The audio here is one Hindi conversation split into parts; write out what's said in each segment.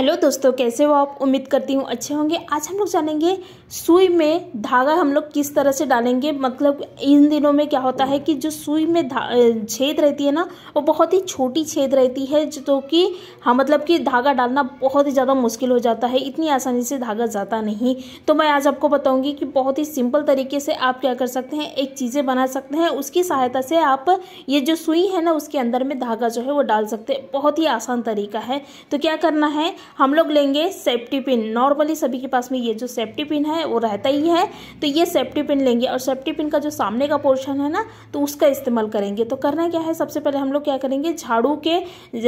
हेलो दोस्तों कैसे हो आप उम्मीद करती हूँ अच्छे होंगे आज हम लोग जानेंगे सुई में धागा हम लोग किस तरह से डालेंगे मतलब इन दिनों में क्या होता है कि जो सुई में छेद रहती है ना वो बहुत ही छोटी छेद रहती है जो तो कि हाँ मतलब कि धागा डालना बहुत ही ज़्यादा मुश्किल हो जाता है इतनी आसानी से धागा जाता नहीं तो मैं आज आपको बताऊँगी कि बहुत ही सिंपल तरीके से आप क्या कर सकते हैं एक चीज़ें बना सकते हैं उसकी सहायता से आप ये जो सुई है ना उसके अंदर में धागा जो है वो डाल सकते हैं बहुत ही आसान तरीका है तो क्या करना है हम लोग लेंगे सेफ्टी पिन नॉर्मली सभी के पास में ये जो सेफ्टी पिन है वो रहता ही है तो ये सेफ्टी पिन लेंगे और सेफ्टी पिन का जो सामने का पोर्शन है ना तो उसका इस्तेमाल करेंगे तो करना क्या है सबसे पहले हम लोग क्या करेंगे झाड़ू के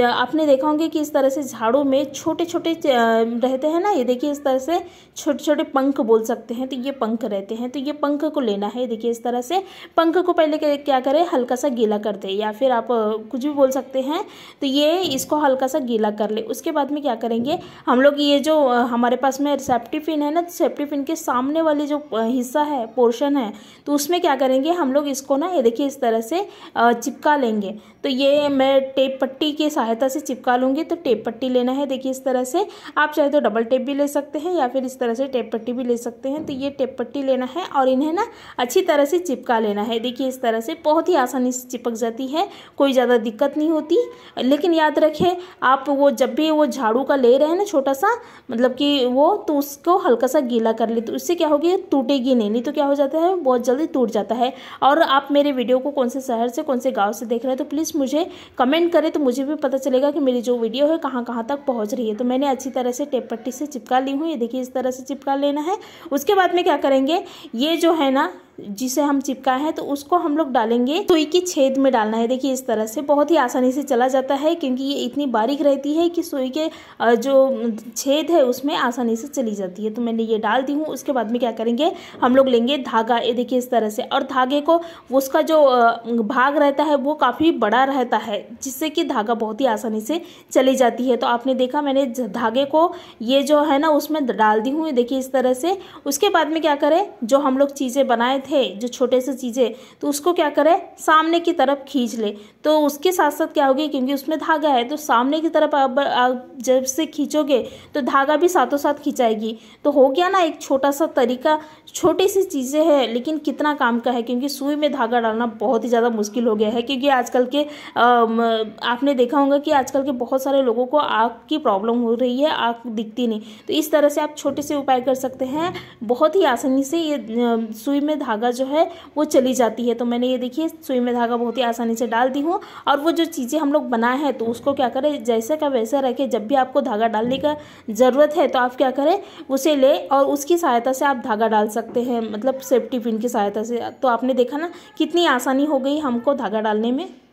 आपने देखा होंगे कि इस तरह से झाड़ू में छोटे छोटे रहते हैं ना ये देखिए इस तरह से छोटे छोटे पंख बोल सकते हैं तो ये पंख रहते हैं तो ये पंख को लेना है देखिए इस तरह से पंख को पहले क्या करें हल्का सा गीला कर दे या फिर आप कुछ भी बोल सकते हैं तो ये इसको हल्का सा गीला कर ले उसके बाद में क्या करेंगे देखिए हम लोग ये जो हमारे पास में सेप्टिफिन है ना सेप्टिफिन के सामने वाले जो हिस्सा है पोर्शन है तो उसमें क्या करेंगे हम लोग इसको ना ये देखिए इस तरह से चिपका लेंगे तो ये मैं टेप पट्टी की सहायता से चिपका लूँगी तो टेप पट्टी लेना है देखिए इस तरह से आप चाहे तो डबल टेप भी ले सकते हैं या फिर इस तरह से टेप पट्टी भी ले सकते हैं तो ये टेप पट्टी लेना है और इन्हें ना अच्छी तरह से चिपका लेना है देखिए इस तरह से बहुत ही आसानी से चिपक जाती है कोई ज़्यादा दिक्कत नहीं होती लेकिन याद रखें आप वो जब भी वो झाड़ू का ले ले रहे ना छोटा सा मतलब कि वो तो उसको हल्का सा गीला कर ले तो उससे क्या होगी टूटेगी नहीं नहीं तो क्या हो जाता है बहुत जल्दी टूट जाता है और आप मेरे वीडियो को कौन से शहर से कौन से गाँव से देख रहे हैं तो प्लीज़ मुझे कमेंट करें तो मुझे भी पता चलेगा कि मेरी जो वीडियो है कहाँ कहाँ तक पहुँच रही है तो मैंने अच्छी तरह से टेप पट्टी से चिपका ली हूँ ये देखिए इस तरह से चिपका लेना है उसके बाद में क्या करेंगे ये जो है ना जिसे हम चिपका है तो उसको हम लोग डालेंगे सुई की छेद में डालना है देखिए इस तरह से बहुत ही आसानी से चला जाता है क्योंकि ये इतनी बारीक रहती है कि सुई के जो छेद है उसमें आसानी से चली जाती है तो मैंने ये डाल दी हूँ उसके बाद में क्या करेंगे हम लोग लेंगे धागा ये देखिए इस तरह से और धागे को उसका जो भाग रहता है वो काफ़ी बड़ा रहता है जिससे कि धागा बहुत ही आसानी से चली जाती है तो आपने देखा मैंने धागे को ये जो है ना उसमें डाल दी हूँ देखिए इस तरह से उसके बाद में क्या करें जो हम लोग चीज़ें बनाए थे जो छोटे से चीज़ें तो उसको क्या करें सामने की तरफ खींच ले तो उसके साथ साथ क्या होगी क्योंकि उसमें धागा है तो सामने की तरफ आप, जब से खींचोगे तो धागा भी साथों साथ खिंचाएगी तो हो गया ना एक छोटा सा तरीका छोटी सी चीज़ें हैं लेकिन कितना काम का है क्योंकि सुई में धागा डालना बहुत ही ज़्यादा मुश्किल हो गया है क्योंकि आजकल के आपने देखा होगा कि आजकल के बहुत सारे लोगों को आँख की प्रॉब्लम हो रही है आँख दिखती नहीं तो इस तरह से आप छोटे से उपाय कर सकते हैं बहुत ही आसानी से ये सुई में धागा धागा जो है वो चली जाती है तो मैंने ये देखिए सुई में धागा बहुत ही आसानी से डाल दी हूँ और वो जो चीज़ें हम लोग बनाए हैं तो उसको क्या करें जैसा का वैसा रखें जब भी आपको धागा डालने का ज़रूरत है तो आप क्या करें उसे ले और उसकी सहायता से आप धागा डाल सकते हैं मतलब सेफ्टी पिन की सहायता से तो आपने देखा ना कितनी आसानी हो गई हमको धागा डालने में